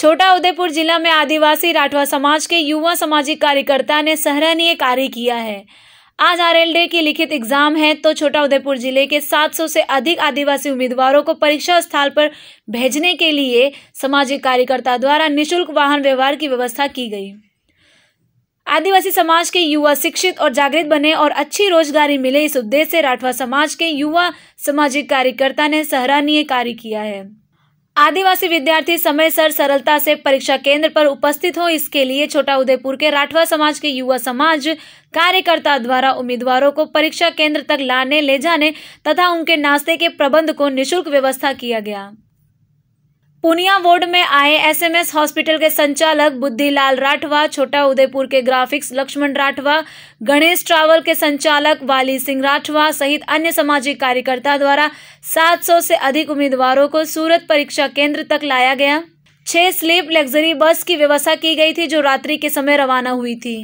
छोटा उदयपुर जिला में आदिवासी राठवा समाज के युवा सामाजिक कार्यकर्ता ने सराहनीय कार्य किया है आज आर एल डे की लिखित एग्जाम है तो छोटा उदयपुर जिले के 700 से अधिक आदिवासी उम्मीदवारों को परीक्षा स्थल पर भेजने के लिए सामाजिक कार्यकर्ता द्वारा निशुल्क वाहन व्यवहार की व्यवस्था की गई आदिवासी समाज के युवा शिक्षित और जागृत बने और अच्छी रोजगारी मिले इस उद्देश्य से राठवा समाज के युवा सामाजिक कार्यकर्ता ने सराहनीय कार्य किया है आदिवासी विद्यार्थी समय सर सरलता से परीक्षा केंद्र पर उपस्थित हो इसके लिए छोटा उदयपुर के राठवा समाज के युवा समाज कार्यकर्ता द्वारा उम्मीदवारों को परीक्षा केंद्र तक लाने ले जाने तथा उनके नाश्ते के प्रबंध को निशुल्क व्यवस्था किया गया पुनिया वार्ड में आए एसएमएस हॉस्पिटल के संचालक बुद्धिलाल राठवा छोटा उदयपुर के ग्राफिक्स लक्ष्मण राठवा गणेश ट्रैवल के संचालक वाली सिंह राठवा सहित अन्य सामाजिक कार्यकर्ता द्वारा 700 से अधिक उम्मीदवारों को सूरत परीक्षा केंद्र तक लाया गया छह स्लीप लग्जरी बस की व्यवस्था की गई थी जो रात्रि के समय रवाना हुई थी